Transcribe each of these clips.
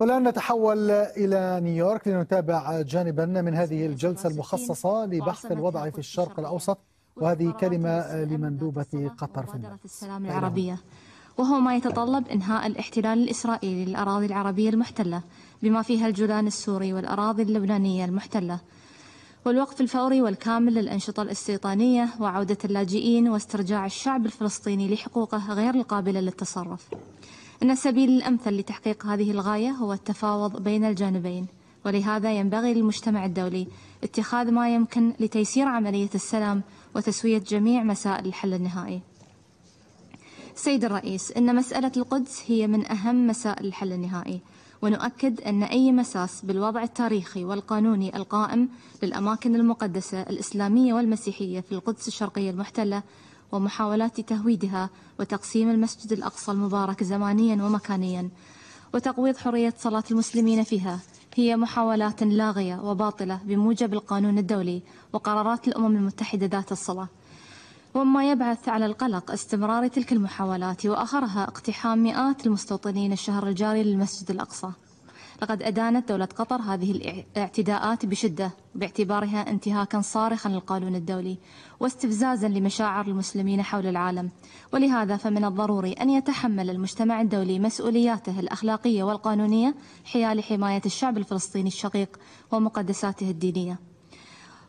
والآن نتحول إلى نيويورك لنتابع جانبا من هذه الجلسة المخصصة لبحث الوضع في الشرق الأوسط وهذه كلمة لمندوبة قطر في السلام العربية وهو ما يتطلب إنهاء الاحتلال الإسرائيلي للأراضي العربية المحتلة بما فيها الجولان السوري والأراضي اللبنانية المحتلة والوقف الفوري والكامل للأنشطة الاستيطانية وعودة اللاجئين واسترجاع الشعب الفلسطيني لحقوقه غير القابلة للتصرف إن السبيل الأمثل لتحقيق هذه الغاية هو التفاوض بين الجانبين ولهذا ينبغي للمجتمع الدولي اتخاذ ما يمكن لتيسير عملية السلام وتسوية جميع مسائل الحل النهائي سيد الرئيس إن مسألة القدس هي من أهم مسائل الحل النهائي ونؤكد أن أي مساس بالوضع التاريخي والقانوني القائم للأماكن المقدسة الإسلامية والمسيحية في القدس الشرقية المحتلة ومحاولات تهويدها وتقسيم المسجد الأقصى المبارك زمانيا ومكانيا وتقويض حرية صلاة المسلمين فيها هي محاولات لاغية وباطلة بموجب القانون الدولي وقرارات الأمم المتحدة ذات الصلة وما يبعث على القلق استمرار تلك المحاولات وآخرها اقتحام مئات المستوطنين الشهر الجاري للمسجد الأقصى لقد أدانت دولة قطر هذه الاعتداءات بشدة باعتبارها انتهاكا صارخا للقانون الدولي واستفزازا لمشاعر المسلمين حول العالم ولهذا فمن الضروري أن يتحمل المجتمع الدولي مسؤولياته الأخلاقية والقانونية حيال حماية الشعب الفلسطيني الشقيق ومقدساته الدينية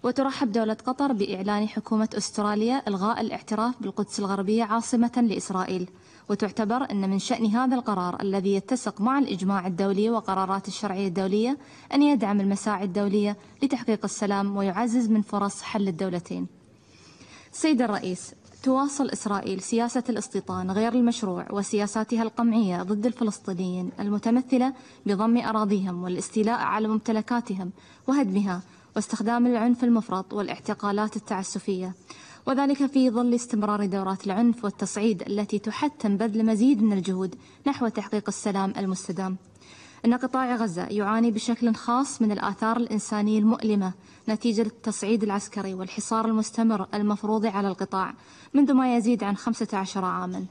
وترحب دولة قطر بإعلان حكومة أستراليا إلغاء الاعتراف بالقدس الغربية عاصمة لإسرائيل وتعتبر أن من شأن هذا القرار الذي يتسق مع الإجماع الدولي وقرارات الشرعية الدولية أن يدعم المساعي الدولية لتحقيق السلام ويعزز من فرص حل الدولتين سيد الرئيس تواصل إسرائيل سياسة الاستيطان غير المشروع وسياساتها القمعية ضد الفلسطينيين المتمثلة بضم أراضيهم والاستيلاء على ممتلكاتهم وهدمها واستخدام العنف المفرط والاعتقالات التعسفية وذلك في ظل استمرار دورات العنف والتصعيد التي تحتم بذل مزيد من الجهود نحو تحقيق السلام المستدام إن قطاع غزة يعاني بشكل خاص من الآثار الإنسانية المؤلمة نتيجة التصعيد العسكري والحصار المستمر المفروض على القطاع منذ ما يزيد عن 15 عاماً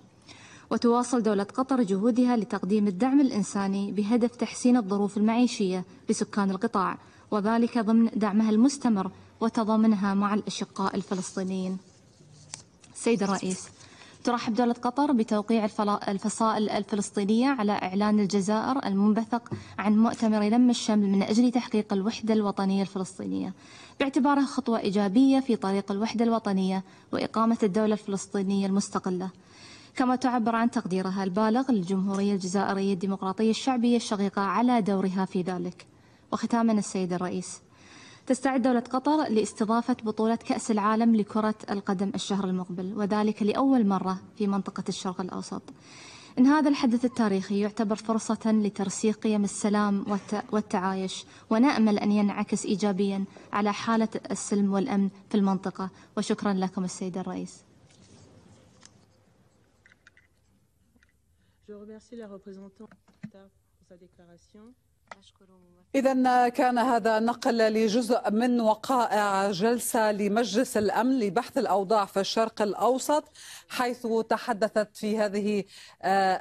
وتواصل دولة قطر جهودها لتقديم الدعم الإنساني بهدف تحسين الظروف المعيشية لسكان القطاع وذلك ضمن دعمها المستمر وتضامنها مع الأشقاء الفلسطينيين سيد الرئيس ترحب دولة قطر بتوقيع الفصائل الفلسطينية على إعلان الجزائر المنبثق عن مؤتمر لم الشمل من أجل تحقيق الوحدة الوطنية الفلسطينية باعتبارها خطوة إيجابية في طريق الوحدة الوطنية وإقامة الدولة الفلسطينية المستقلة كما تعبر عن تقديرها البالغ للجمهورية الجزائرية الديمقراطية الشعبية الشقيقة على دورها في ذلك وختاما السيد الرئيس تستعد دولة قطر لاستضافة بطولة كأس العالم لكرة القدم الشهر المقبل وذلك لأول مرة في منطقة الشرق الأوسط إن هذا الحدث التاريخي يعتبر فرصة لترسيخ قيم السلام والتعايش ونأمل أن ينعكس إيجابيا على حالة السلم والأمن في المنطقة وشكرا لكم السيد الرئيس Je remercie la représentante pour sa déclaration. إذا كان هذا نقل لجزء من وقائع جلسة لمجلس الأمن لبحث الأوضاع في الشرق الأوسط حيث تحدثت في هذه آه،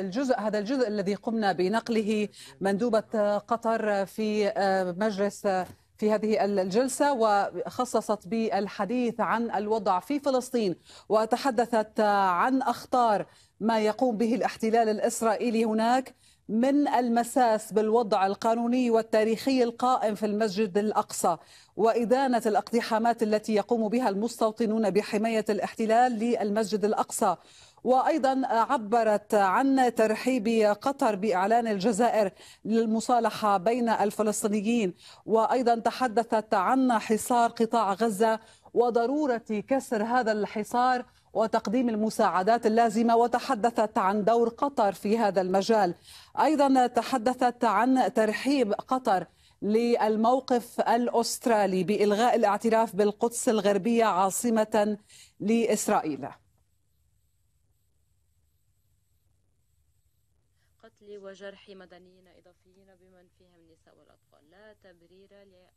الجزء هذا الجزء الذي قمنا بنقله مندوبة قطر في آه، مجلس آه، في هذه الجلسة وخصصت بالحديث عن الوضع في فلسطين وتحدثت عن أخطار ما يقوم به الاحتلال الإسرائيلي هناك من المساس بالوضع القانوني والتاريخي القائم في المسجد الاقصى وادانه الاقتحامات التي يقوم بها المستوطنون بحمايه الاحتلال للمسجد الاقصى وايضا عبرت عن ترحيب قطر باعلان الجزائر للمصالحه بين الفلسطينيين وايضا تحدثت عن حصار قطاع غزه وضروره كسر هذا الحصار وتقديم المساعدات اللازمة وتحدثت عن دور قطر في هذا المجال أيضا تحدثت عن ترحيب قطر للموقف الأسترالي بإلغاء الاعتراف بالقدس الغربية عاصمة لإسرائيل قتل وجرح مدنيين إضافيين بمن فيهم النساء والأطفال لا تبرير